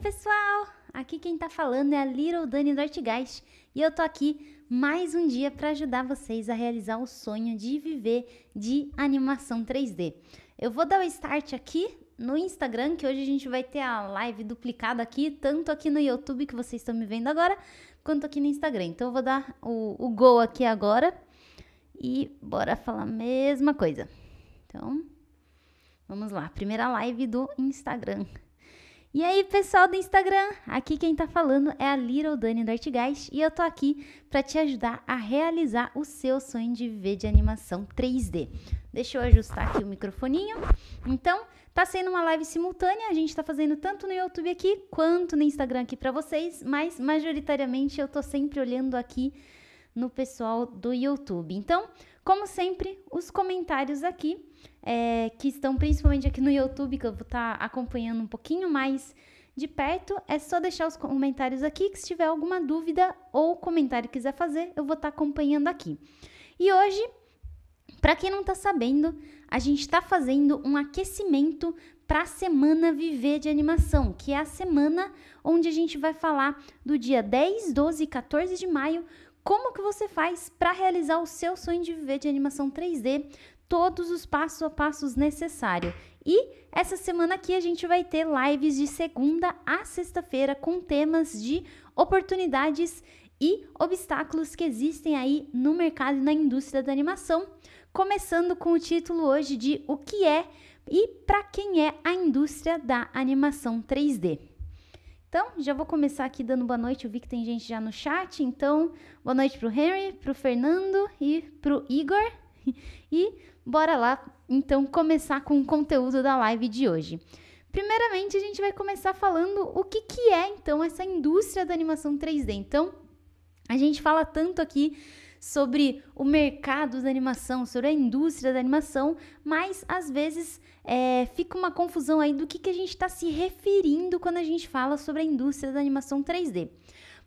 pessoal! Aqui quem tá falando é a Little Dani do e eu tô aqui mais um dia para ajudar vocês a realizar o sonho de viver de animação 3D. Eu vou dar o start aqui no Instagram, que hoje a gente vai ter a live duplicada aqui, tanto aqui no YouTube que vocês estão me vendo agora, quanto aqui no Instagram. Então eu vou dar o, o go aqui agora e bora falar a mesma coisa. Então, vamos lá, primeira live do Instagram. E aí, pessoal do Instagram, aqui quem tá falando é a Little Dani do Artgeist e eu tô aqui para te ajudar a realizar o seu sonho de viver de animação 3D. Deixa eu ajustar aqui o microfoninho. Então, tá sendo uma live simultânea, a gente tá fazendo tanto no YouTube aqui quanto no Instagram aqui para vocês, mas majoritariamente eu tô sempre olhando aqui no pessoal do YouTube. Então, como sempre, os comentários aqui é, que estão principalmente aqui no YouTube, que eu vou estar tá acompanhando um pouquinho mais de perto. É só deixar os comentários aqui, que se tiver alguma dúvida ou comentário que quiser fazer, eu vou estar tá acompanhando aqui. E hoje, para quem não está sabendo, a gente está fazendo um aquecimento para a semana Viver de Animação, que é a semana onde a gente vai falar do dia 10, 12 e 14 de maio como que você faz para realizar o seu sonho de viver de animação 3D, todos os passos a passos necessários. E essa semana aqui a gente vai ter lives de segunda a sexta-feira com temas de oportunidades e obstáculos que existem aí no mercado e na indústria da animação, começando com o título hoje de O que é e para quem é a indústria da animação 3D. Então, já vou começar aqui dando boa noite. Eu vi que tem gente já no chat, então boa noite para o Henry, para o Fernando e para o Igor. E Bora lá então começar com o conteúdo da live de hoje. Primeiramente, a gente vai começar falando o que, que é então essa indústria da animação 3D. Então, a gente fala tanto aqui sobre o mercado da animação, sobre a indústria da animação, mas às vezes é, fica uma confusão aí do que, que a gente está se referindo quando a gente fala sobre a indústria da animação 3D.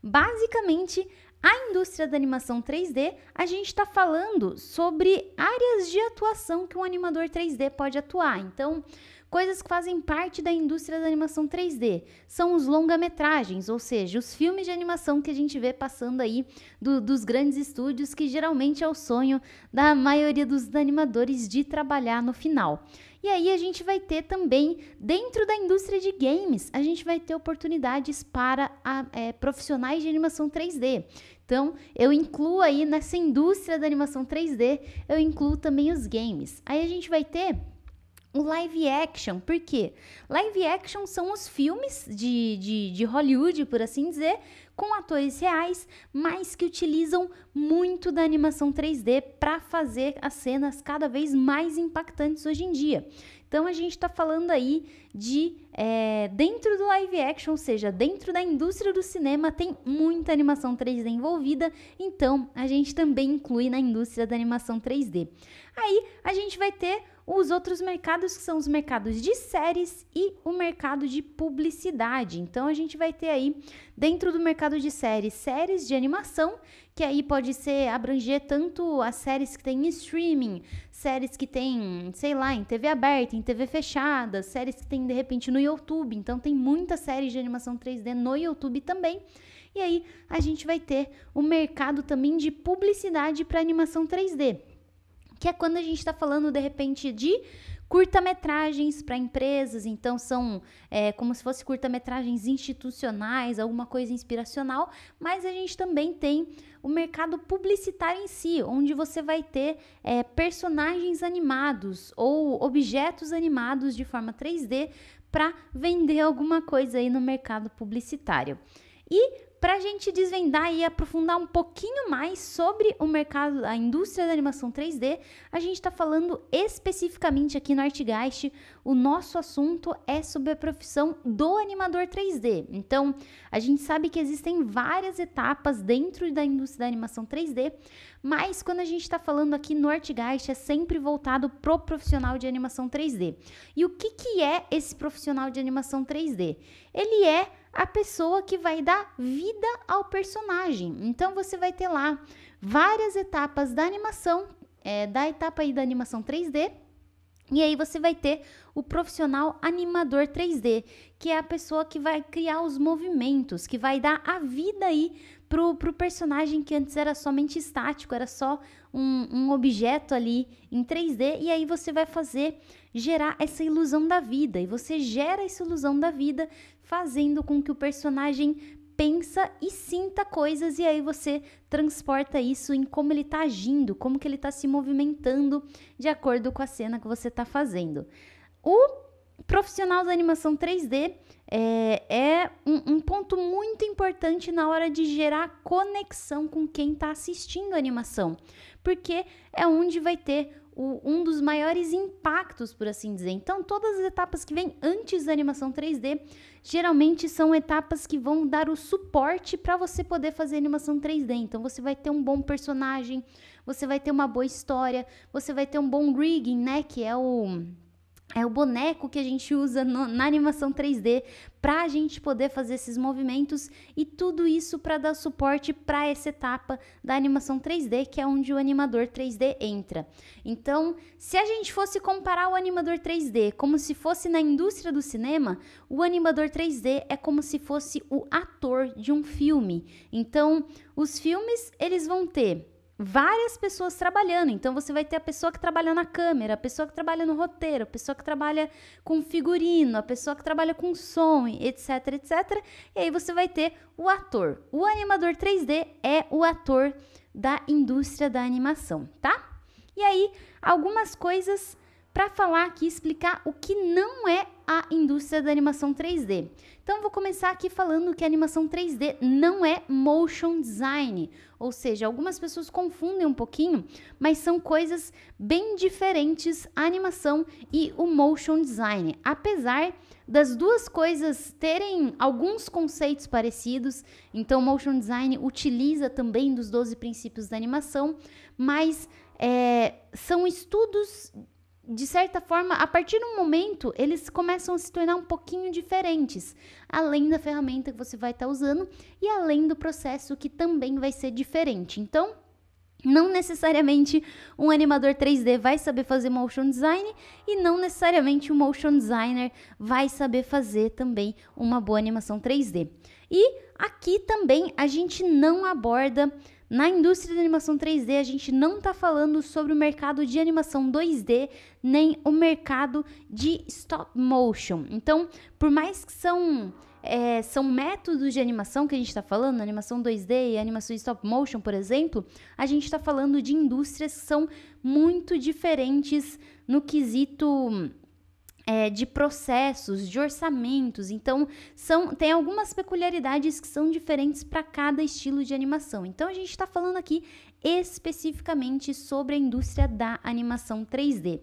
Basicamente, a indústria da animação 3D, a gente está falando sobre áreas de atuação que um animador 3D pode atuar. Então, coisas que fazem parte da indústria da animação 3D. São os longa-metragens, ou seja, os filmes de animação que a gente vê passando aí do, dos grandes estúdios, que geralmente é o sonho da maioria dos animadores de trabalhar no final. E aí a gente vai ter também, dentro da indústria de games, a gente vai ter oportunidades para a, é, profissionais de animação 3D. Então, eu incluo aí nessa indústria da animação 3D, eu incluo também os games. Aí a gente vai ter o live action. Por quê? Live action são os filmes de, de, de, Hollywood, por assim dizer, com atores reais, mas que utilizam muito da animação 3D para fazer as cenas cada vez mais impactantes hoje em dia. Então a gente está falando aí de é, dentro do live action, ou seja, dentro da indústria do cinema tem muita animação 3D envolvida, então a gente também inclui na indústria da animação 3D. Aí a gente vai ter os outros mercados que são os mercados de séries e o mercado de publicidade. Então a gente vai ter aí dentro do mercado de séries, séries de animação, que aí pode ser abranger tanto as séries que tem em streaming, séries que tem, sei lá, em TV aberta, em TV fechada, séries que tem de repente no YouTube. Então tem muitas séries de animação 3D no YouTube também. E aí a gente vai ter o mercado também de publicidade para animação 3D que é quando a gente está falando de repente de curta-metragens para empresas, então são é, como se fosse curta-metragens institucionais, alguma coisa inspiracional, mas a gente também tem o mercado publicitário em si, onde você vai ter é, personagens animados ou objetos animados de forma 3D para vender alguma coisa aí no mercado publicitário. E para a gente desvendar e aprofundar um pouquinho mais sobre o mercado, a indústria da animação 3D, a gente está falando especificamente aqui no Artgeist. O nosso assunto é sobre a profissão do animador 3D. Então, a gente sabe que existem várias etapas dentro da indústria da animação 3D, mas quando a gente está falando aqui no Artgeist, é sempre voltado pro profissional de animação 3D. E o que, que é esse profissional de animação 3D? Ele é a pessoa que vai dar vida ao personagem. Então você vai ter lá várias etapas da animação, é, da etapa aí da animação 3D. E aí você vai ter o profissional animador 3D, que é a pessoa que vai criar os movimentos, que vai dar a vida aí pro, pro personagem que antes era somente estático, era só um, um objeto ali em 3D, e aí você vai fazer gerar essa ilusão da vida. E você gera essa ilusão da vida fazendo com que o personagem pensa e sinta coisas e aí você transporta isso em como ele está agindo, como que ele está se movimentando de acordo com a cena que você está fazendo. O profissional da animação 3D é, é um, um, ponto muito importante na hora de gerar conexão com quem está assistindo a animação, porque é onde vai ter o, um dos maiores impactos, por assim dizer. Então, todas as etapas que vêm antes da animação 3D geralmente são etapas que vão dar o suporte para você poder fazer animação 3D. Então, você vai ter um bom personagem, você vai ter uma boa história, você vai ter um bom rigging, né? Que é o é o boneco que a gente usa no, na animação 3D para a gente poder fazer esses movimentos e tudo isso para dar suporte para essa etapa da animação 3D, que é onde o animador 3D entra. Então, se a gente fosse comparar o animador 3D como se fosse na indústria do cinema, o animador 3D é como se fosse o ator de um filme. Então, os filmes eles vão ter várias pessoas trabalhando. Então você vai ter a pessoa que trabalha na câmera, a pessoa que trabalha no roteiro, a pessoa que trabalha com figurino, a pessoa que trabalha com som, etc, etc. E aí você vai ter o ator. O animador 3D é o ator da indústria da animação, tá? E aí algumas coisas para falar aqui, explicar o que não indústria da animação 3D. Então vou começar aqui falando que a animação 3D não é motion design, ou seja, algumas pessoas confundem um pouquinho, mas são coisas bem diferentes a animação e o motion design. Apesar das duas coisas terem alguns conceitos parecidos, então motion design utiliza também dos 12 princípios da animação, mas é, são estudos de certa forma, a partir de um momento, eles começam a se tornar um pouquinho diferentes, além da ferramenta que você vai estar tá usando e além do processo que também vai ser diferente. Então, não necessariamente um animador 3D vai saber fazer motion design e não necessariamente um motion designer vai saber fazer também uma boa animação 3D. E aqui também a gente não aborda na indústria da animação 3D, a gente não está falando sobre o mercado de animação 2D, nem o mercado de stop motion. Então, por mais que são, é, são métodos de animação que a gente está falando, animação 2D e animação stop motion, por exemplo, a gente está falando de indústrias que são muito diferentes no quesito é, de processos, de orçamentos. Então, são, tem algumas peculiaridades que são diferentes para cada estilo de animação. Então, a gente está falando aqui especificamente sobre a indústria da animação 3D.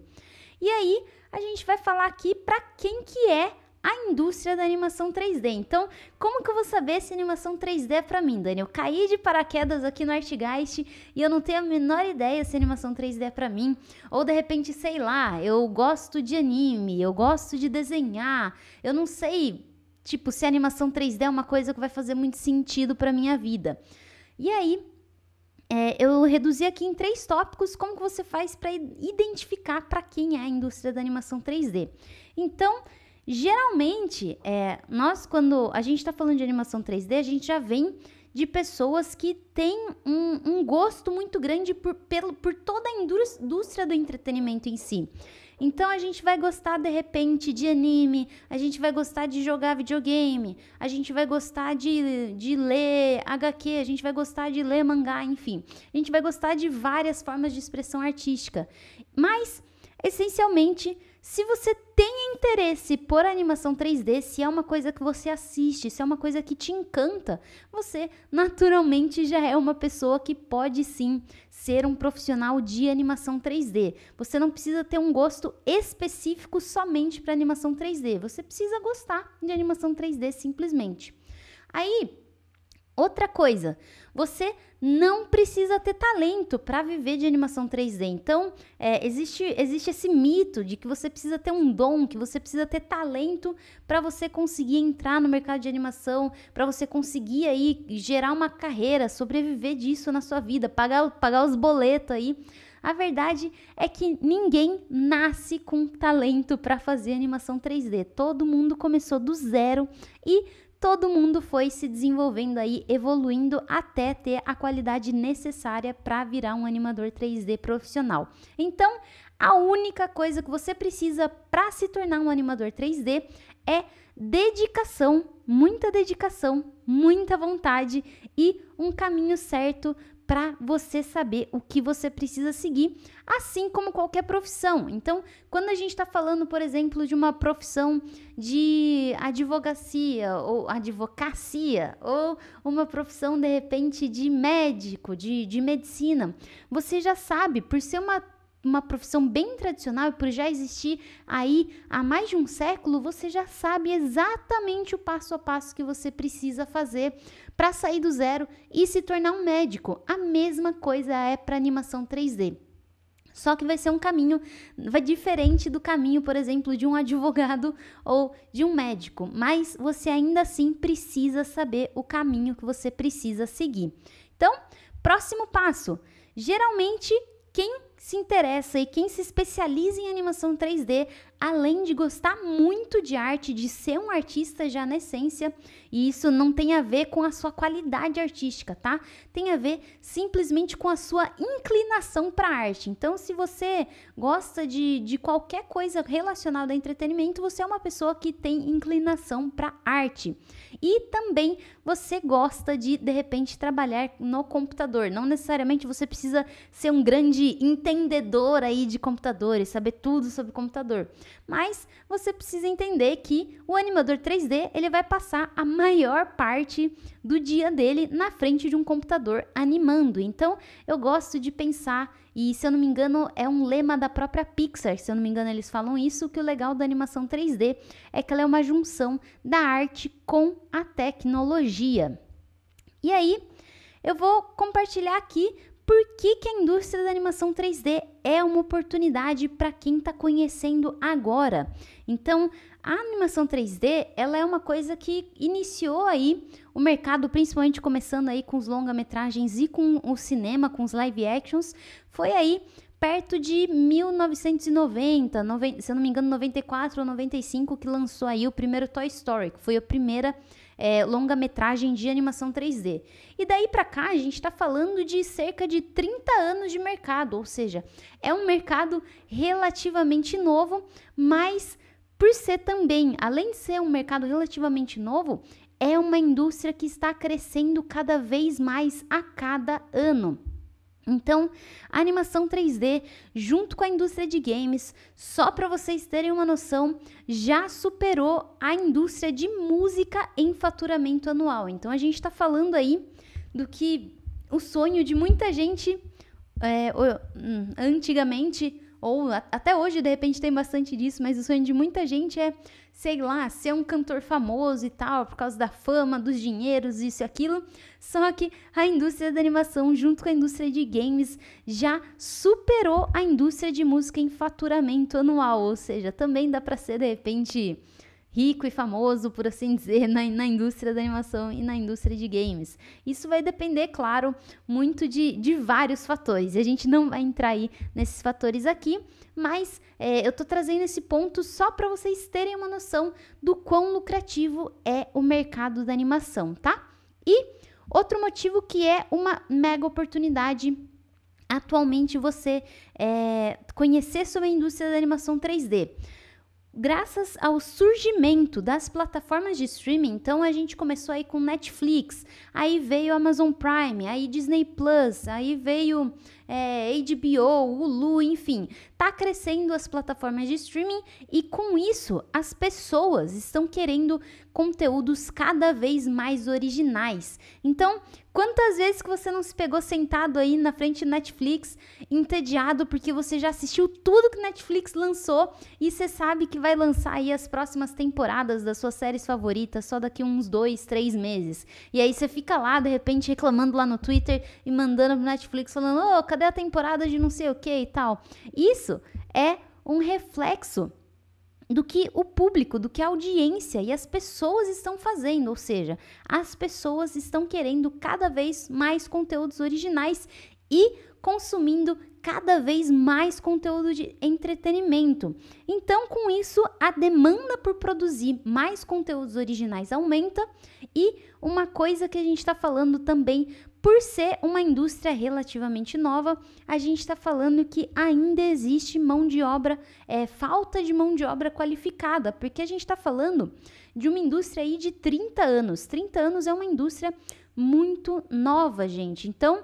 E aí, a gente vai falar aqui para quem que é a indústria da animação 3D. Então, como que eu vou saber se animação 3D é para mim, Dani? Eu caí de paraquedas aqui no Artgeist e eu não tenho a menor ideia se animação 3D é para mim. Ou de repente, sei lá, eu gosto de anime, eu gosto de desenhar, eu não sei, tipo, se animação 3D é uma coisa que vai fazer muito sentido para minha vida. E aí, é, eu reduzi aqui em três tópicos como que você faz para identificar para quem é a indústria da animação 3D. Então, Geralmente, é, nós, quando a gente está falando de animação 3D, a gente já vem de pessoas que têm um, um gosto muito grande por, pelo, por toda a indústria do entretenimento em si. Então a gente vai gostar de repente de anime, a gente vai gostar de jogar videogame, a gente vai gostar de, de ler HQ, a gente vai gostar de ler mangá, enfim. A gente vai gostar de várias formas de expressão artística. Mas, essencialmente, se você tem interesse por animação 3D, se é uma coisa que você assiste, se é uma coisa que te encanta, você naturalmente já é uma pessoa que pode sim ser um profissional de animação 3D. Você não precisa ter um gosto específico somente para animação 3D, você precisa gostar de animação 3D simplesmente. Aí, Outra coisa, você não precisa ter talento para viver de animação 3D. Então, é, existe, existe esse mito de que você precisa ter um dom, que você precisa ter talento para você conseguir entrar no mercado de animação, para você conseguir aí gerar uma carreira, sobreviver disso na sua vida, pagar, pagar os boletos aí. A verdade é que ninguém nasce com talento para fazer animação 3D. Todo mundo começou do zero e todo mundo foi se desenvolvendo aí, evoluindo até ter a qualidade necessária para virar um animador 3D profissional. Então, a única coisa que você precisa para se tornar um animador 3D é dedicação, muita dedicação, muita vontade e um caminho certo para você saber o que você precisa seguir, assim como qualquer profissão. Então, quando a gente está falando, por exemplo, de uma profissão de advocacia ou advocacia, ou uma profissão de repente de médico, de, de medicina, você já sabe, por ser uma uma profissão bem tradicional e por já existir aí há mais de um século, você já sabe exatamente o passo a passo que você precisa fazer para sair do zero e se tornar um médico. A mesma coisa é para animação 3D. Só que vai ser um caminho diferente do caminho, por exemplo, de um advogado ou de um médico, mas você ainda assim precisa saber o caminho que você precisa seguir. Então, próximo passo. Geralmente, quem se interessa e quem se especializa em animação 3D além de gostar muito de arte, de ser um artista já na essência, e isso não tem a ver com a sua qualidade artística, tá? Tem a ver simplesmente com a sua inclinação para arte. Então, se você gosta de, de qualquer coisa relacionada a entretenimento, você é uma pessoa que tem inclinação para arte. E também você gosta de, de repente, trabalhar no computador. Não necessariamente você precisa ser um grande entendedor aí de computadores, saber tudo sobre computador mas você precisa entender que o animador 3D ele vai passar a maior parte do dia dele na frente de um computador animando. Então, eu gosto de pensar e se eu não me engano, é um lema da própria Pixar. Se eu não me engano, eles falam isso que o legal da animação 3D é que ela é uma junção da arte com a tecnologia. E aí, eu vou compartilhar aqui por que, que a indústria da animação 3D é uma oportunidade para quem está conhecendo agora. Então, a animação 3D, ela é uma coisa que iniciou aí o mercado, principalmente começando aí com os longa-metragens e com o cinema, com os live actions, foi aí perto de 1990, se eu não me engano, 94 ou 95 que lançou aí o primeiro Toy Story, que foi a primeira é, longa-metragem de animação 3D. E daí para cá, a gente está falando de cerca de 30 anos de mercado, ou seja, é um mercado relativamente novo, mas por ser também, além de ser um mercado relativamente novo, é uma indústria que está crescendo cada vez mais a cada ano. Então, a animação 3D, junto com a indústria de games, só para vocês terem uma noção, já superou a indústria de música em faturamento anual. Então, a gente está falando aí do que o sonho de muita gente é, hum, antigamente, ou até hoje, de repente, tem bastante disso, mas o sonho de muita gente é sei lá, ser é um cantor famoso e tal, por causa da fama, dos dinheiros, isso e aquilo. Só que a indústria da animação, junto com a indústria de games, já superou a indústria de música em faturamento anual, ou seja, também dá para ser de repente rico e famoso, por assim dizer, na, na, indústria da animação e na indústria de games. Isso vai depender, claro, muito de, de vários fatores. E a gente não vai entrar aí nesses fatores aqui, mas é, eu estou trazendo esse ponto só para vocês terem uma noção do quão lucrativo é o mercado da animação, tá? E outro motivo que é uma mega oportunidade atualmente você é, conhecer sobre a indústria da animação 3D graças ao surgimento das plataformas de streaming, então a gente começou aí com Netflix, aí veio Amazon Prime, aí Disney Plus, aí veio é, HBO, Hulu, enfim. Tá crescendo as plataformas de streaming e com isso as pessoas estão querendo conteúdos cada vez mais originais. Então, quantas vezes que você não se pegou sentado aí na frente do Netflix, entediado porque você já assistiu tudo que Netflix lançou e você sabe que vai lançar aí as próximas temporadas das suas séries favoritas só daqui uns dois, três meses. E aí você fica lá, de repente, reclamando lá no Twitter e mandando pro Netflix falando, ô, oh, cadê cadê a temporada de não sei o que e tal? Isso é um reflexo do que o público, do que a audiência e as pessoas estão fazendo, ou seja, as pessoas estão querendo cada vez mais conteúdos originais e consumindo cada vez mais conteúdo de entretenimento. Então, com isso, a demanda por produzir mais conteúdos originais aumenta e uma coisa que a gente está falando também por ser uma indústria relativamente nova, a gente está falando que ainda existe mão de obra, é, falta de mão de obra qualificada, porque a gente está falando de uma indústria aí de 30 anos. 30 anos é uma indústria muito nova, gente. Então,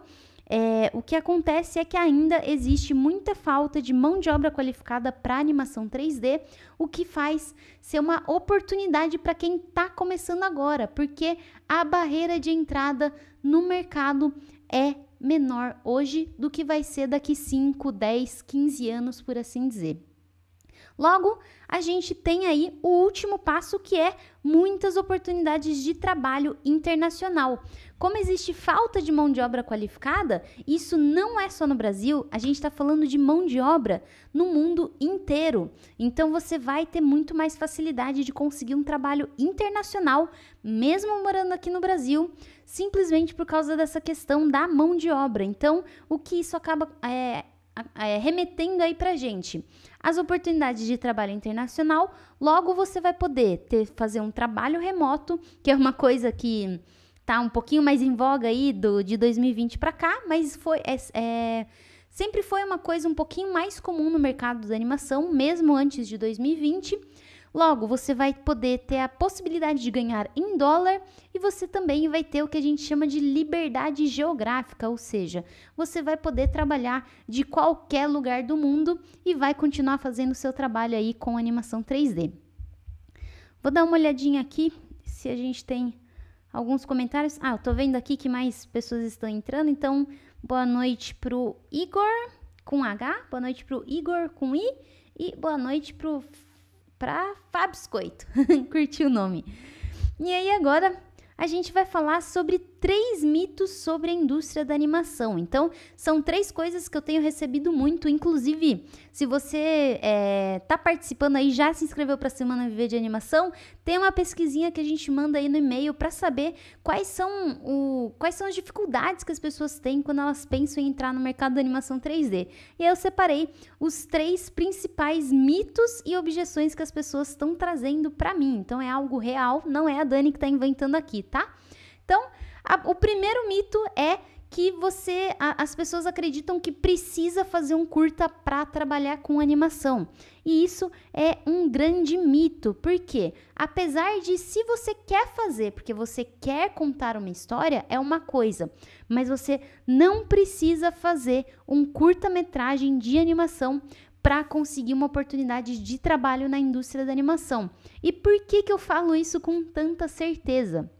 é, o que acontece é que ainda existe muita falta de mão de obra qualificada para animação 3D, o que faz ser uma oportunidade para quem está começando agora, porque a barreira de entrada no mercado é menor hoje do que vai ser daqui 5, 10, 15 anos, por assim dizer. Logo, a gente tem aí o último passo que é muitas oportunidades de trabalho internacional. Como existe falta de mão de obra qualificada, isso não é só no Brasil, a gente está falando de mão de obra no mundo inteiro. Então você vai ter muito mais facilidade de conseguir um trabalho internacional, mesmo morando aqui no Brasil, simplesmente por causa dessa questão da mão de obra. Então, o que isso acaba é, é, remetendo aí para gente? As oportunidades de trabalho internacional, logo você vai poder ter, fazer um trabalho remoto, que é uma coisa que tá um pouquinho mais em voga aí do, de 2020 para cá, mas foi é, é, sempre foi uma coisa um pouquinho mais comum no mercado da animação, mesmo antes de 2020. Logo, você vai poder ter a possibilidade de ganhar em dólar e você também vai ter o que a gente chama de liberdade geográfica, ou seja, você vai poder trabalhar de qualquer lugar do mundo e vai continuar fazendo o seu trabalho aí com animação 3D. Vou dar uma olhadinha aqui se a gente tem alguns comentários. Ah, eu tô vendo aqui que mais pessoas estão entrando, então boa noite pro Igor com H, boa noite pro Igor com I e boa noite pro para Fabiscoito. Curti o nome. E aí agora a gente vai falar sobre três mitos sobre a indústria da animação. Então, são três coisas que eu tenho recebido muito. Inclusive, se você é, tá participando aí, já se inscreveu para a Semana Viver de Animação, tem uma pesquisinha que a gente manda aí no e-mail para saber quais são, o, quais são as dificuldades que as pessoas têm quando elas pensam em entrar no mercado da animação 3D. E aí eu separei os três principais mitos e objeções que as pessoas estão trazendo para mim. Então, é algo real, não é a Dani que está inventando aqui, tá? Então, a, o primeiro mito é que você a, as pessoas acreditam que precisa fazer um curta para trabalhar com animação. E isso é um grande mito, porque apesar de se você quer fazer, porque você quer contar uma história, é uma coisa, mas você não precisa fazer um curta-metragem de animação para conseguir uma oportunidade de trabalho na indústria da animação. E por que que eu falo isso com tanta certeza?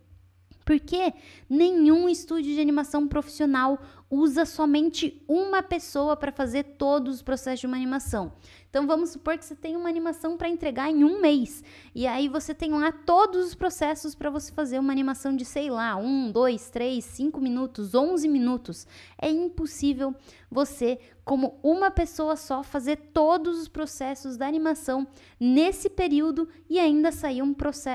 Porque nenhum estúdio de animação profissional usa somente uma pessoa para fazer todos os processos de uma animação. Então vamos supor que você tem uma animação para entregar em um mês. E aí você tem lá todos os processos para você fazer uma animação de, sei lá, um, dois, três, cinco minutos, onze minutos. É impossível você, como uma pessoa só, fazer todos os processos da animação nesse período e ainda sair um,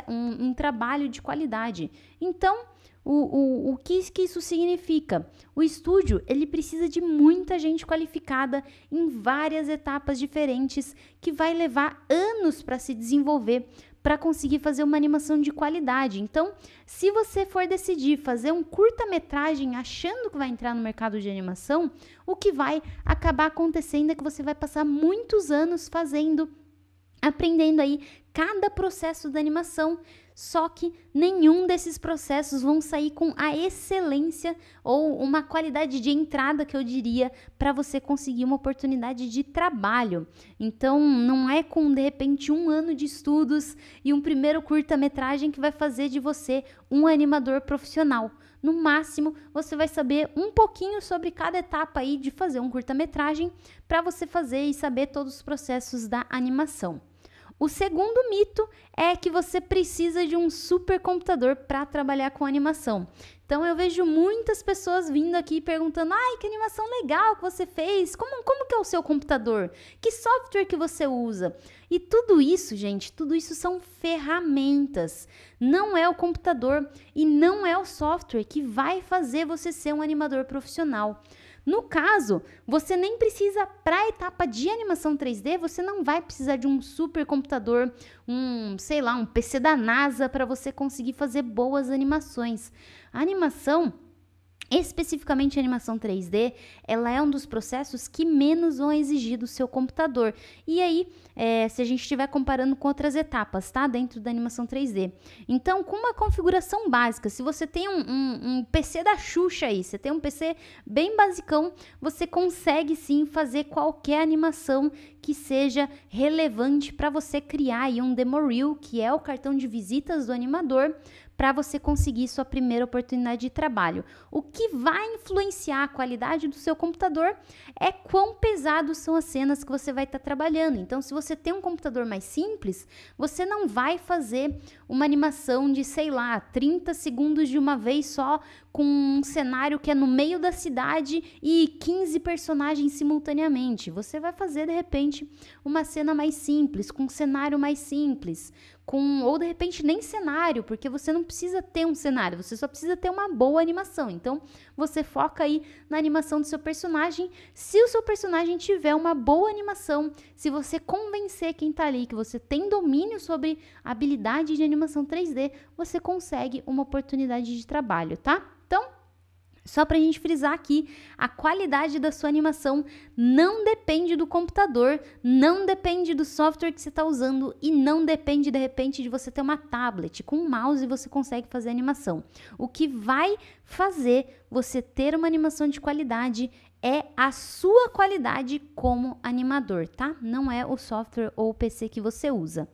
um, um trabalho de qualidade. Então, o, o, o que, que isso significa? O estúdio ele precisa de muita gente qualificada em várias etapas diferentes, que vai levar anos para se desenvolver, para conseguir fazer uma animação de qualidade. Então, se você for decidir fazer um curta-metragem achando que vai entrar no mercado de animação, o que vai acabar acontecendo é que você vai passar muitos anos fazendo, aprendendo aí cada processo da animação. Só que nenhum desses processos vão sair com a excelência ou uma qualidade de entrada que eu diria para você conseguir uma oportunidade de trabalho. Então, não é com de repente um ano de estudos e um primeiro curta-metragem que vai fazer de você um animador profissional. No máximo, você vai saber um pouquinho sobre cada etapa aí de fazer um curta-metragem para você fazer e saber todos os processos da animação. O segundo mito é que você precisa de um supercomputador para trabalhar com animação. Então eu vejo muitas pessoas vindo aqui perguntando: "Ai, que animação legal que você fez! Como como que é o seu computador? Que software que você usa?" E tudo isso, gente, tudo isso são ferramentas. Não é o computador e não é o software que vai fazer você ser um animador profissional. No caso, você nem precisa, para a etapa de animação 3D, você não vai precisar de um supercomputador, um, sei lá, um PC da NASA para você conseguir fazer boas animações. A animação Especificamente a animação 3D, ela é um dos processos que menos vão exigir do seu computador. E aí, é, se a gente estiver comparando com outras etapas, tá? Dentro da animação 3D. Então, com uma configuração básica, se você tem um, um, um PC da Xuxa aí, você tem um PC bem basicão, você consegue sim fazer qualquer animação que seja relevante para você criar aí um demo reel, que é o cartão de visitas do animador, para você conseguir sua primeira oportunidade de trabalho. O que vai influenciar a qualidade do seu computador é quão pesadas são as cenas que você vai estar tá trabalhando. Então, se você tem um computador mais simples, você não vai fazer uma animação de, sei lá, 30 segundos de uma vez só com um cenário que é no meio da cidade e 15 personagens simultaneamente. Você vai fazer de repente uma cena mais simples, com um cenário mais simples, com ou de repente nem cenário, porque você não precisa ter um cenário, você só precisa ter uma boa animação. Então, você foca aí na animação do seu personagem. Se o seu personagem tiver uma boa animação, se você convencer quem está ali que você tem domínio sobre habilidade de animação 3D, você consegue uma oportunidade de trabalho, tá? Então, só para a gente frisar aqui, a qualidade da sua animação não depende do computador, não depende do software que você está usando e não depende, de repente, de você ter uma tablet. Com um mouse você consegue fazer animação. O que vai fazer você ter uma animação de qualidade é a sua qualidade como animador, tá? Não é o software ou o PC que você usa.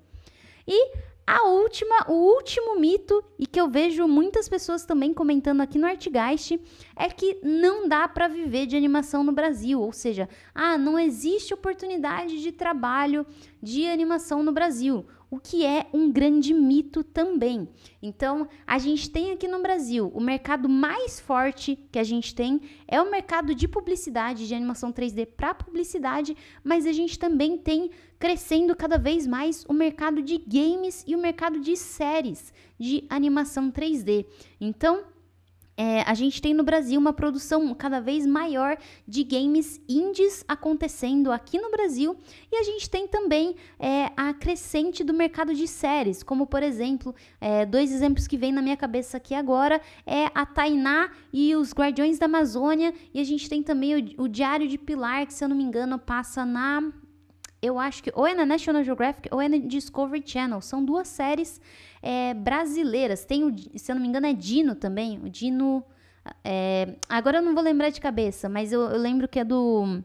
E a última, o último mito e que eu vejo muitas pessoas também comentando aqui no Artgeist é que não dá para viver de animação no Brasil, ou seja, ah, não existe oportunidade de trabalho de animação no Brasil o que é um grande mito também. Então, a gente tem aqui no Brasil o mercado mais forte que a gente tem é o mercado de publicidade, de animação 3D para publicidade, mas a gente também tem crescendo cada vez mais o mercado de games e o mercado de séries de animação 3D. Então, é, a gente tem no Brasil uma produção cada vez maior de games indies acontecendo aqui no Brasil e a gente tem também é, a crescente do mercado de séries, como por exemplo, é, dois exemplos que vêm na minha cabeça aqui agora é a Tainá e os Guardiões da Amazônia e a gente tem também o, o Diário de Pilar, que se eu não me engano passa na eu acho que ou é na National Geographic ou é na Discovery Channel. São duas séries é, brasileiras. Tem, o, se eu não me engano, é Dino também. O Dino. É, agora eu não vou lembrar de cabeça, mas eu, eu lembro que é do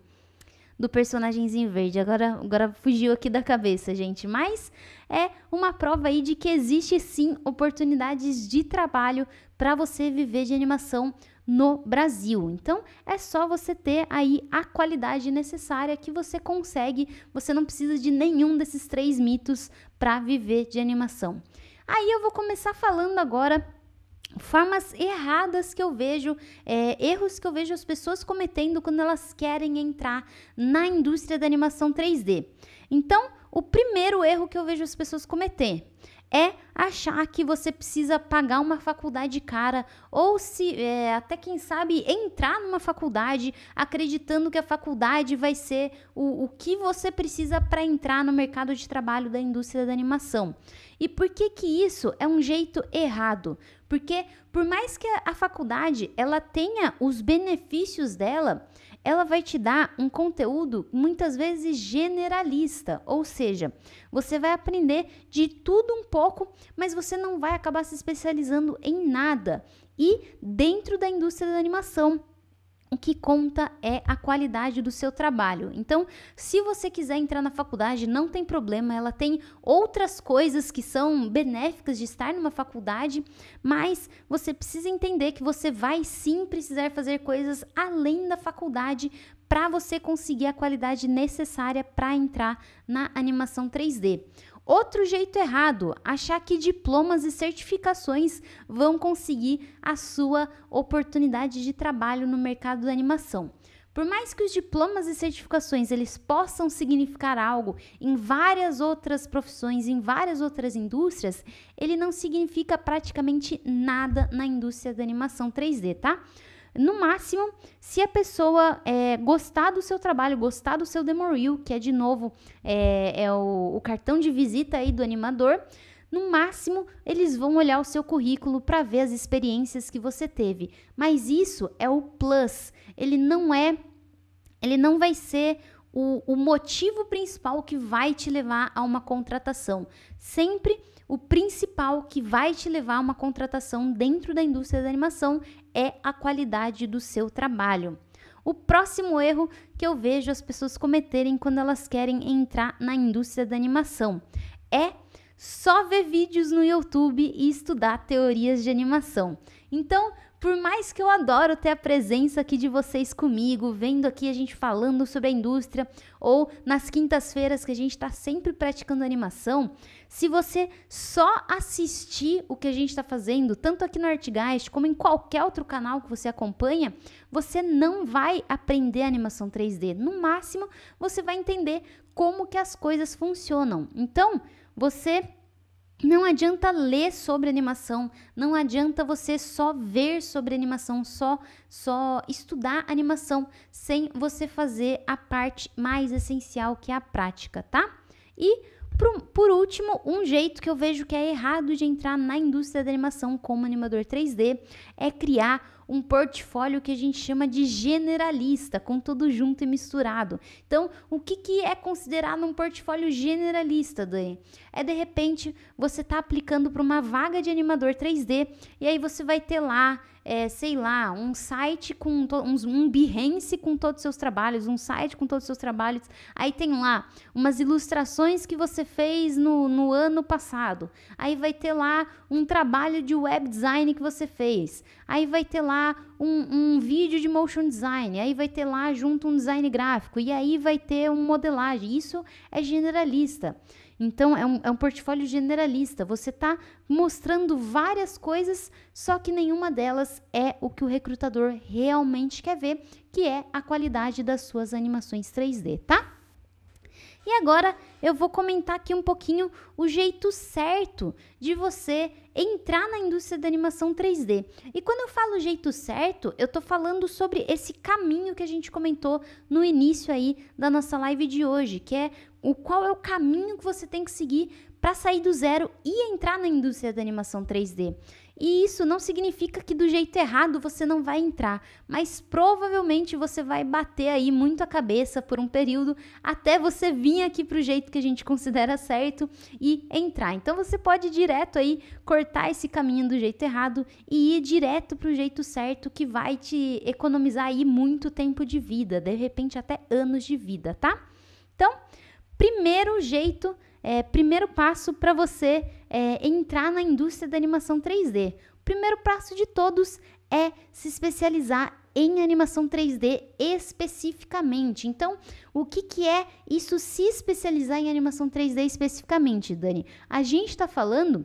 do personagemzinho verde. Agora, agora fugiu aqui da cabeça, gente. Mas é uma prova aí de que existe sim oportunidades de trabalho para você viver de animação no Brasil. Então, é só você ter aí a qualidade necessária que você consegue. Você não precisa de nenhum desses três mitos para viver de animação. Aí eu vou começar falando agora formas erradas que eu vejo, é, erros que eu vejo as pessoas cometendo quando elas querem entrar na indústria da animação 3D. Então, o primeiro erro que eu vejo as pessoas cometer é achar que você precisa pagar uma faculdade cara ou se é, até quem sabe entrar numa faculdade acreditando que a faculdade vai ser o, o que você precisa para entrar no mercado de trabalho da indústria da animação. E por que que isso é um jeito errado? Porque por mais que a faculdade ela tenha os benefícios dela, ela vai te dar um conteúdo muitas vezes generalista, ou seja, você vai aprender de tudo um pouco, mas você não vai acabar se especializando em nada. E dentro da indústria da animação, o que conta é a qualidade do seu trabalho. Então, se você quiser entrar na faculdade, não tem problema, ela tem outras coisas que são benéficas de estar numa faculdade, mas você precisa entender que você vai sim precisar fazer coisas além da faculdade para você conseguir a qualidade necessária para entrar na animação 3D. Outro jeito errado, achar que diplomas e certificações vão conseguir a sua oportunidade de trabalho no mercado da animação. Por mais que os diplomas e certificações eles possam significar algo em várias outras profissões, em várias outras indústrias, ele não significa praticamente nada na indústria da animação 3D, tá? No máximo, se a pessoa é, gostar do seu trabalho, gostar do seu Demoreel, que é de novo é, é o, o cartão de visita aí do animador, no máximo, eles vão olhar o seu currículo para ver as experiências que você teve. Mas isso é o plus. Ele não é. Ele não vai ser o, o motivo principal que vai te levar a uma contratação. Sempre o principal que vai te levar a uma contratação dentro da indústria da animação é a qualidade do seu trabalho. O próximo erro que eu vejo as pessoas cometerem quando elas querem entrar na indústria da animação é só ver vídeos no YouTube e estudar teorias de animação. Então, por mais que eu adoro ter a presença aqui de vocês comigo, vendo aqui a gente falando sobre a indústria, ou nas quintas-feiras que a gente está sempre praticando animação, se você só assistir o que a gente está fazendo, tanto aqui no Artgeist como em qualquer outro canal que você acompanha, você não vai aprender animação 3D. No máximo, você vai entender como que as coisas funcionam. Então, você não adianta ler sobre animação, não adianta você só ver sobre animação, só só estudar animação sem você fazer a parte mais essencial que é a prática, tá? E por, por último, um jeito que eu vejo que é errado de entrar na indústria da animação como animador 3D é criar um portfólio que a gente chama de generalista, com tudo junto e misturado. Então, o que, que é considerado um portfólio generalista, Dani? É de repente você está aplicando para uma vaga de animador 3D e aí você vai ter lá é, sei lá, um site com um, um Behance com todos os seus trabalhos, um site com todos os seus trabalhos. Aí tem lá umas ilustrações que você fez no, no ano passado. Aí vai ter lá um trabalho de web design que você fez. Aí vai ter lá um, um vídeo de motion design. Aí vai ter lá junto um design gráfico. E aí vai ter um modelagem. Isso é generalista. Então, é um, é um portfólio generalista. Você está mostrando várias coisas, só que nenhuma delas é o que o recrutador realmente quer ver, que é a qualidade das suas animações 3D, tá? E agora eu vou comentar aqui um pouquinho o jeito certo de você entrar na indústria da animação 3D. E quando eu falo jeito certo, eu tô falando sobre esse caminho que a gente comentou no início aí da nossa live de hoje, que é o qual é o caminho que você tem que seguir para sair do zero e entrar na indústria da animação 3D. E isso não significa que do jeito errado você não vai entrar, mas provavelmente você vai bater aí muito a cabeça por um período até você vir aqui para o jeito que a gente considera certo e entrar. Então você pode direto aí cortar esse caminho do jeito errado e ir direto para o jeito certo que vai te economizar aí muito tempo de vida, de repente até anos de vida, tá? Então, primeiro jeito, é, primeiro passo para você é, entrar na indústria da animação 3D. O primeiro passo de todos é se especializar em animação 3D especificamente. Então, o que, que é isso se especializar em animação 3D especificamente, Dani? A gente está falando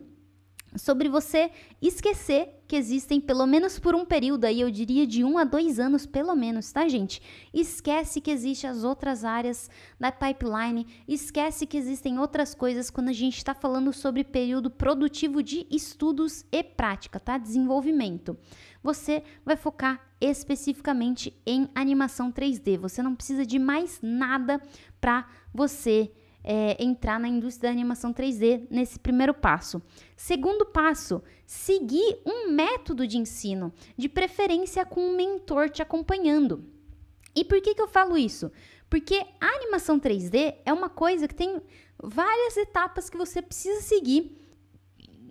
sobre você esquecer que existem, pelo menos por um período aí, eu diria de um a dois anos, pelo menos, tá, gente? Esquece que existem as outras áreas da pipeline, esquece que existem outras coisas quando a gente está falando sobre período produtivo de estudos e prática, tá? Desenvolvimento. Você vai focar especificamente em animação 3D. Você não precisa de mais nada para você é, entrar na indústria da animação 3D nesse primeiro passo. Segundo passo, seguir um método de ensino, de preferência com um mentor te acompanhando. E por que, que eu falo isso? Porque a animação 3D é uma coisa que tem várias etapas que você precisa seguir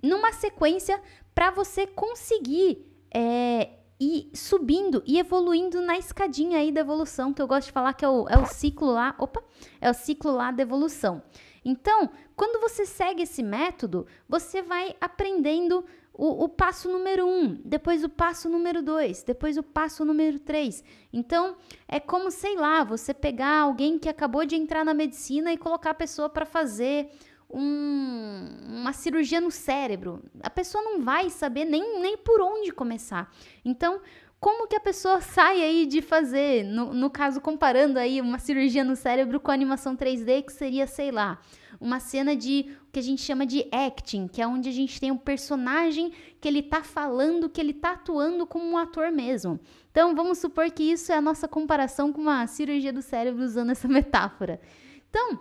numa sequência para você conseguir é, e subindo e evoluindo na escadinha aí da evolução, que eu gosto de falar que é o, é o ciclo lá, opa, é o ciclo lá da evolução. Então, quando você segue esse método, você vai aprendendo o, o passo número um, depois o passo número dois, depois o passo número três. Então, é como, sei lá, você pegar alguém que acabou de entrar na medicina e colocar a pessoa para fazer um, uma cirurgia no cérebro. A pessoa não vai saber nem, nem por onde começar. Então, como que a pessoa sai aí de fazer, no, no caso, comparando aí uma cirurgia no cérebro com animação 3D, que seria, sei lá, uma cena de o que a gente chama de acting, que é onde a gente tem um personagem que ele tá falando, que ele tá atuando como um ator mesmo. Então, vamos supor que isso é a nossa comparação com uma cirurgia do cérebro usando essa metáfora. Então,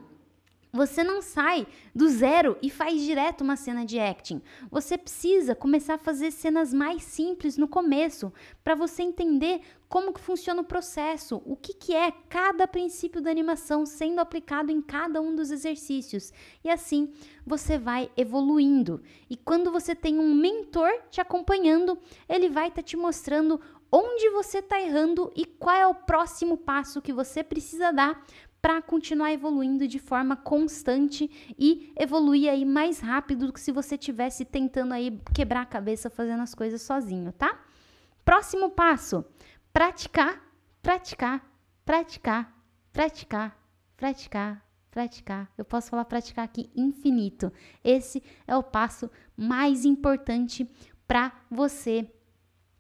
você não sai do zero e faz direto uma cena de acting. Você precisa começar a fazer cenas mais simples no começo, para você entender como que funciona o processo, o que, que é cada princípio da animação sendo aplicado em cada um dos exercícios. E assim você vai evoluindo. E quando você tem um mentor te acompanhando, ele vai estar tá te mostrando onde você está errando e qual é o próximo passo que você precisa dar para continuar evoluindo de forma constante e evoluir aí mais rápido do que se você tivesse tentando aí quebrar a cabeça fazendo as coisas sozinho, tá? Próximo passo: praticar, praticar, praticar, praticar, praticar, praticar. Eu posso falar praticar aqui infinito. Esse é o passo mais importante para você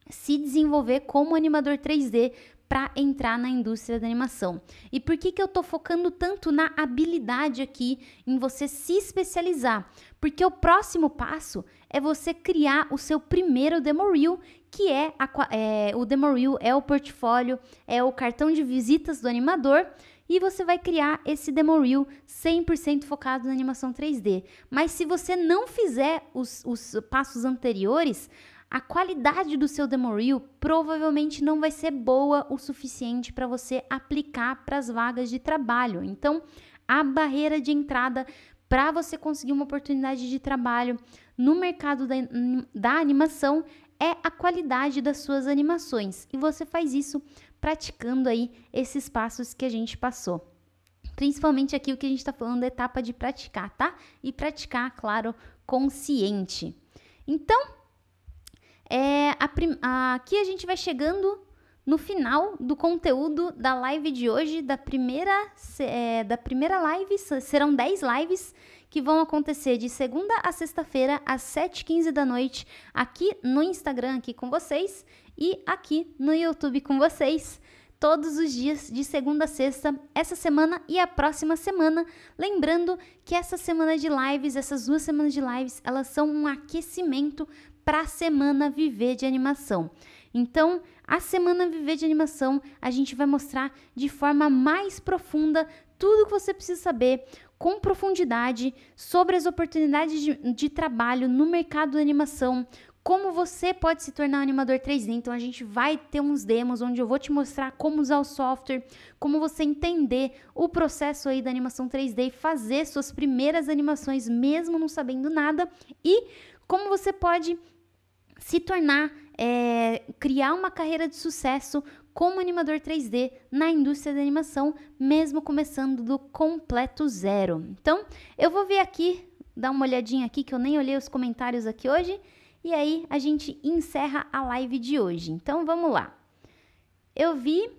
se desenvolver como animador 3D, para entrar na indústria da animação. E por que, que eu estou focando tanto na habilidade aqui, em você se especializar? Porque o próximo passo é você criar o seu primeiro demo reel, que é, a, é o demo reel, é o portfólio, é o cartão de visitas do animador, e você vai criar esse demo reel 100% focado na animação 3D. Mas se você não fizer os, os passos anteriores, a qualidade do seu reel provavelmente não vai ser boa o suficiente para você aplicar para as vagas de trabalho. Então, a barreira de entrada para você conseguir uma oportunidade de trabalho no mercado da, da animação é a qualidade das suas animações. E você faz isso praticando aí esses passos que a gente passou. Principalmente aqui o que a gente está falando da é etapa de praticar, tá? E praticar, claro, consciente. Então, é a, aqui a gente vai chegando no final do conteúdo da live de hoje, da primeira, é, da primeira live, serão 10 lives que vão acontecer de segunda a sexta-feira, às 7h15 da noite, aqui no Instagram, aqui com vocês, e aqui no YouTube com vocês todos os dias, de segunda a sexta, essa semana e a próxima semana. Lembrando que essa semana de lives, essas duas semanas de lives, elas são um aquecimento para a semana Viver de Animação. Então, a semana Viver de Animação, a gente vai mostrar de forma mais profunda tudo que você precisa saber com profundidade sobre as oportunidades de, de trabalho no mercado da animação, como você pode se tornar um animador 3D. Então a gente vai ter uns demos onde eu vou te mostrar como usar o software, como você entender o processo aí da animação 3D e fazer suas primeiras animações mesmo não sabendo nada e como você pode se tornar, é, criar uma carreira de sucesso como animador 3D na indústria da animação, mesmo começando do completo zero. Então, eu vou ver aqui, dar uma olhadinha aqui, que eu nem olhei os comentários aqui hoje, e aí a gente encerra a live de hoje. Então, vamos lá. Eu vi,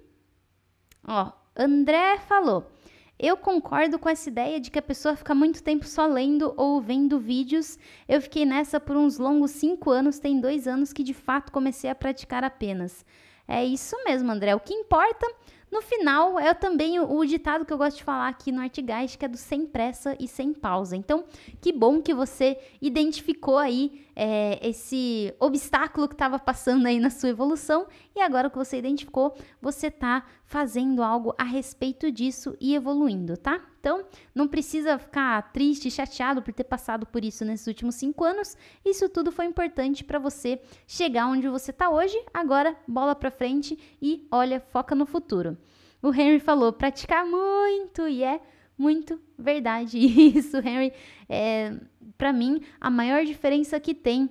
ó, André falou. Eu concordo com essa ideia de que a pessoa fica muito tempo só lendo ou vendo vídeos. Eu fiquei nessa por uns longos cinco anos, tem dois anos que de fato comecei a praticar apenas. É isso mesmo, André. O que importa no final, é também o, o, ditado que eu gosto de falar aqui no Artigás, que é do sem pressa e sem pausa. Então, que bom que você identificou aí é, esse obstáculo que estava passando aí na sua evolução e agora que você identificou, você está fazendo algo a respeito disso e evoluindo, tá? Então, não precisa ficar triste, chateado por ter passado por isso nesses últimos cinco anos. Isso tudo foi importante para você chegar onde você está hoje. Agora, bola para frente e olha, foca no futuro. O Henry falou: praticar muito e é muito verdade isso, Henry. É, para mim, a maior diferença que tem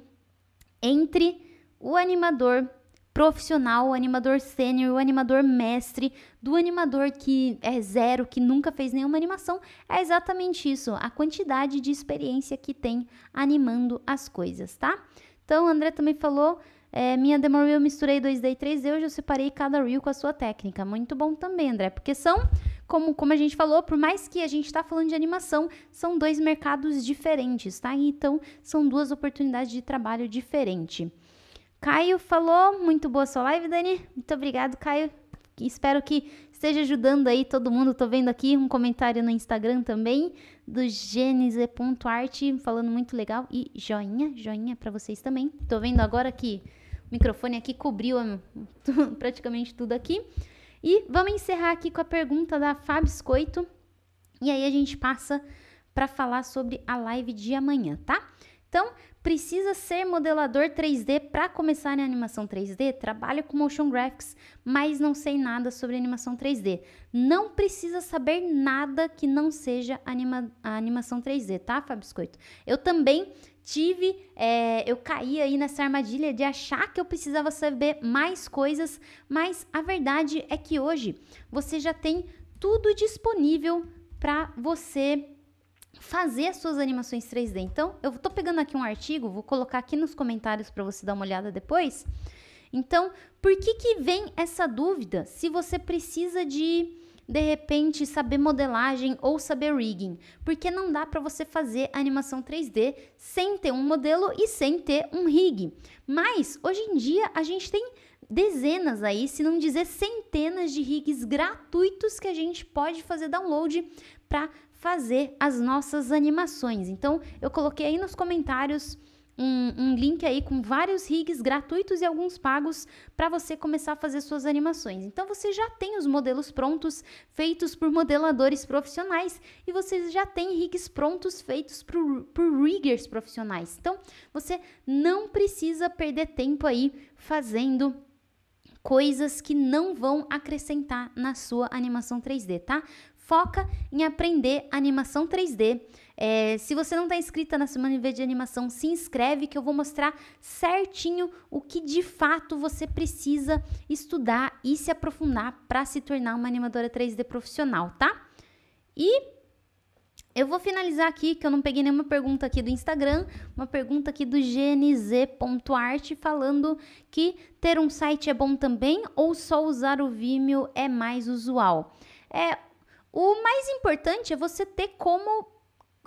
entre o animador profissional, o animador sênior, o animador mestre, do animador que é zero, que nunca fez nenhuma animação, é exatamente isso, a quantidade de experiência que tem animando as coisas, tá? Então, o André também falou é, minha demo reel eu misturei 2D e 3D, hoje eu separei cada reel com a sua técnica. Muito bom também, André, porque são, como, como a gente falou, por mais que a gente está falando de animação, são dois mercados diferentes, tá? Então, são duas oportunidades de trabalho diferentes. Caio falou, muito boa sua live, Dani. Muito obrigado, Caio. Espero que esteja ajudando aí todo mundo. Tô vendo aqui um comentário no Instagram também do genize.arte falando muito legal e joinha, joinha para vocês também. Tô vendo agora que o microfone aqui cobriu praticamente tudo aqui. E vamos encerrar aqui com a pergunta da Fabiscoito. E aí a gente passa para falar sobre a live de amanhã, tá? Então, precisa ser modelador 3D para começar em animação 3D? Trabalha com motion graphics, mas não sei nada sobre animação 3D. Não precisa saber nada que não seja anima animação 3D, tá, Fabiscoito? Eu também tive, é, eu caí aí nessa armadilha de achar que eu precisava saber mais coisas, mas a verdade é que hoje você já tem tudo disponível para você fazer as suas animações 3D. Então, eu estou pegando aqui um artigo, vou colocar aqui nos comentários para você dar uma olhada depois. Então, por que que vem essa dúvida se você precisa de de repente saber modelagem ou saber rigging, porque não dá para você fazer animação 3D sem ter um modelo e sem ter um rig. Mas hoje em dia a gente tem dezenas aí, se não dizer centenas de rigs gratuitos que a gente pode fazer download para fazer as nossas animações. Então, eu coloquei aí nos comentários um, um link aí com vários rigs gratuitos e alguns pagos para você começar a fazer suas animações. Então, você já tem os modelos prontos feitos por modeladores profissionais e você já tem rigs prontos feitos por, por riggers profissionais. Então, você não precisa perder tempo aí fazendo coisas que não vão acrescentar na sua animação 3D, tá? foca em aprender animação 3D. É, se você não está inscrita na Semana em de Animação, se inscreve que eu vou mostrar certinho o que de fato você precisa estudar e se aprofundar para se tornar uma animadora 3D profissional, tá? E eu vou finalizar aqui, que eu não peguei nenhuma pergunta aqui do Instagram, uma pergunta aqui do gnz.art falando que ter um site é bom também ou só usar o Vimeo é mais usual. É, o mais importante é você ter como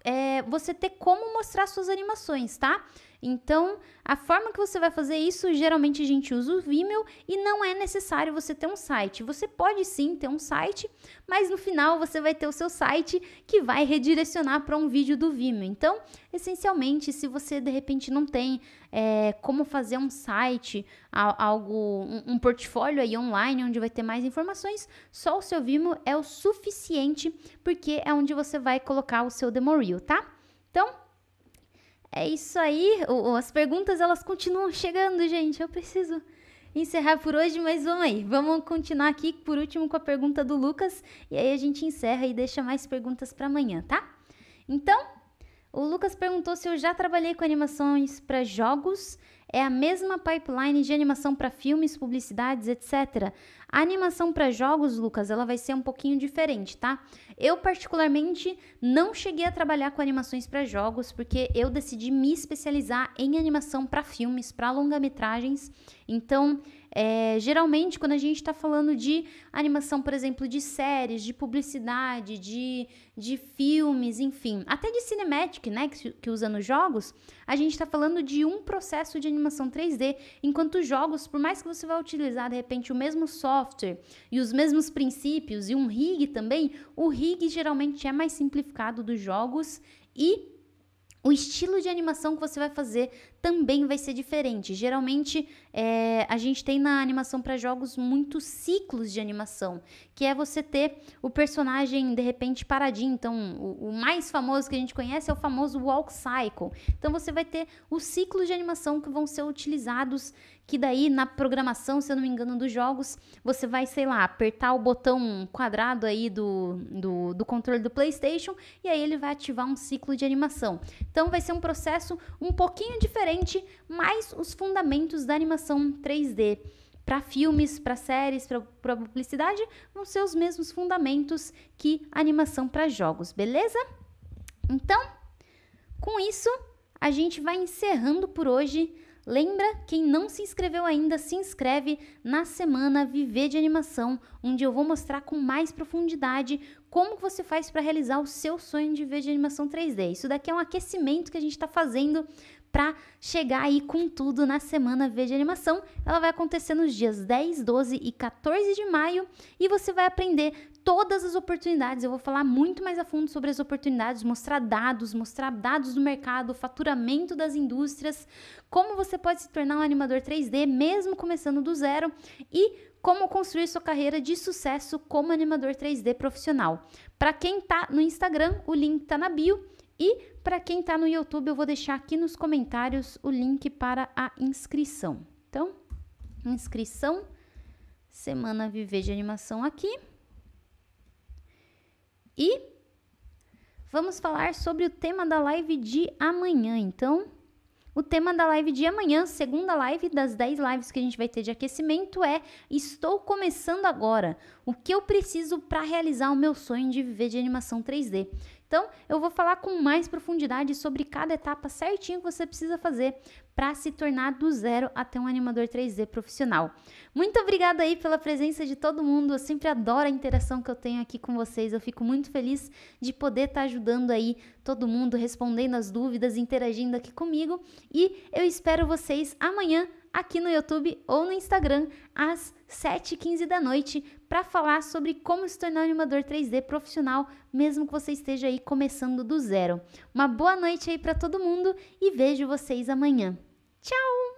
é, você ter como mostrar suas animações, tá? Então, a forma que você vai fazer isso, geralmente a gente usa o Vimeo e não é necessário você ter um site. Você pode sim ter um site, mas no final você vai ter o seu site que vai redirecionar para um vídeo do Vimeo. Então, essencialmente, se você de repente não tem é, como fazer um site, algo, um, um portfólio aí online onde vai ter mais informações, só o seu Vimeo é o suficiente porque é onde você vai colocar o seu demo reel, tá? Então, é isso aí. O, as perguntas elas continuam chegando, gente. Eu preciso encerrar por hoje, mas vamos aí. Vamos continuar aqui por último com a pergunta do Lucas e aí a gente encerra e deixa mais perguntas para amanhã, tá? Então, o Lucas perguntou se eu já trabalhei com animações para jogos. É a mesma pipeline de animação para filmes, publicidades, etc. A animação para jogos, Lucas, ela vai ser um pouquinho diferente, tá? Eu particularmente não cheguei a trabalhar com animações para jogos porque eu decidi me especializar em animação para filmes, para longa-metragens. Então, é, geralmente, quando a gente está falando de animação, por exemplo, de séries, de publicidade, de, de filmes, enfim, até de cinematic, né, que, que usa nos jogos, a gente está falando de um processo de animação 3D, enquanto os jogos, por mais que você vá utilizar, de repente, o mesmo software e os mesmos princípios e um rig também, o rig geralmente é mais simplificado dos jogos e o estilo de animação que você vai fazer também vai ser diferente. Geralmente é, a gente tem na animação para jogos muitos ciclos de animação, que é você ter o personagem de repente paradinho. Então, o, o, mais famoso que a gente conhece é o famoso walk cycle. Então, você vai ter os ciclos de animação que vão ser utilizados, que daí na programação, se eu não me engano, dos jogos, você vai, sei lá, apertar o botão quadrado aí do, do, do controle do PlayStation e aí ele vai ativar um ciclo de animação. Então, vai ser um processo um pouquinho diferente diferente, mas os fundamentos da animação 3D para filmes, para séries, para publicidade, vão ser os mesmos fundamentos que animação para jogos, beleza? Então, com isso, a gente vai encerrando por hoje. Lembra, quem não se inscreveu ainda, se inscreve na semana Viver de Animação, onde eu vou mostrar com mais profundidade como você faz para realizar o seu sonho de viver de animação 3D. Isso daqui é um aquecimento que a gente está fazendo para chegar aí com tudo na semana V de Animação. Ela vai acontecer nos dias 10, 12 e 14 de maio e você vai aprender todas as oportunidades. Eu vou falar muito mais a fundo sobre as oportunidades, mostrar dados, mostrar dados do mercado, faturamento das indústrias, como você pode se tornar um animador 3D mesmo começando do zero e como construir sua carreira de sucesso como animador 3D profissional. Para quem tá no Instagram, o link tá na bio e para quem está no YouTube, eu vou deixar aqui nos comentários o link para a inscrição. Então, inscrição, Semana Viver de Animação aqui. E vamos falar sobre o tema da live de amanhã. Então, o tema da live de amanhã, segunda live das 10 lives que a gente vai ter de aquecimento, é Estou começando agora. O que eu preciso para realizar o meu sonho de viver de animação 3D? Então, eu vou falar com mais profundidade sobre cada etapa certinho que você precisa fazer para se tornar do zero até um animador 3D profissional. Muito obrigada aí pela presença de todo mundo. Eu sempre adoro a interação que eu tenho aqui com vocês. Eu fico muito feliz de poder estar tá ajudando aí todo mundo, respondendo as dúvidas, interagindo aqui comigo. E eu espero vocês amanhã aqui no YouTube ou no Instagram às 7h15 da noite para falar sobre como se tornar um animador 3D profissional, mesmo que você esteja aí começando do zero. Uma boa noite aí para todo mundo e vejo vocês amanhã. Tchau!